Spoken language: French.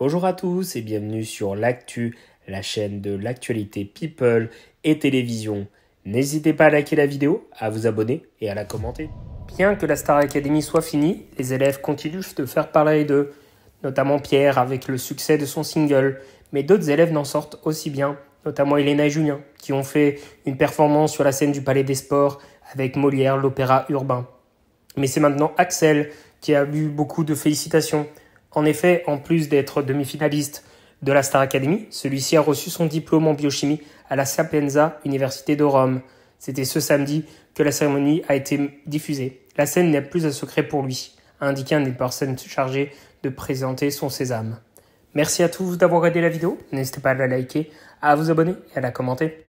Bonjour à tous et bienvenue sur l'actu, la chaîne de l'actualité People et télévision. N'hésitez pas à liker la vidéo, à vous abonner et à la commenter. Bien que la Star Academy soit finie, les élèves continuent de faire parler d'eux, notamment Pierre avec le succès de son single, mais d'autres élèves n'en sortent aussi bien, notamment Elena et Julien, qui ont fait une performance sur la scène du Palais des Sports avec Molière, l'opéra urbain. Mais c'est maintenant Axel qui a eu beaucoup de félicitations en effet, en plus d'être demi-finaliste de la Star Academy, celui-ci a reçu son diplôme en biochimie à la Sapienza, Université de Rome. C'était ce samedi que la cérémonie a été diffusée. La scène n'est plus un secret pour lui, a indiqué un des personnes chargées de présenter son sésame. Merci à tous d'avoir regardé la vidéo, n'hésitez pas à la liker, à vous abonner et à la commenter.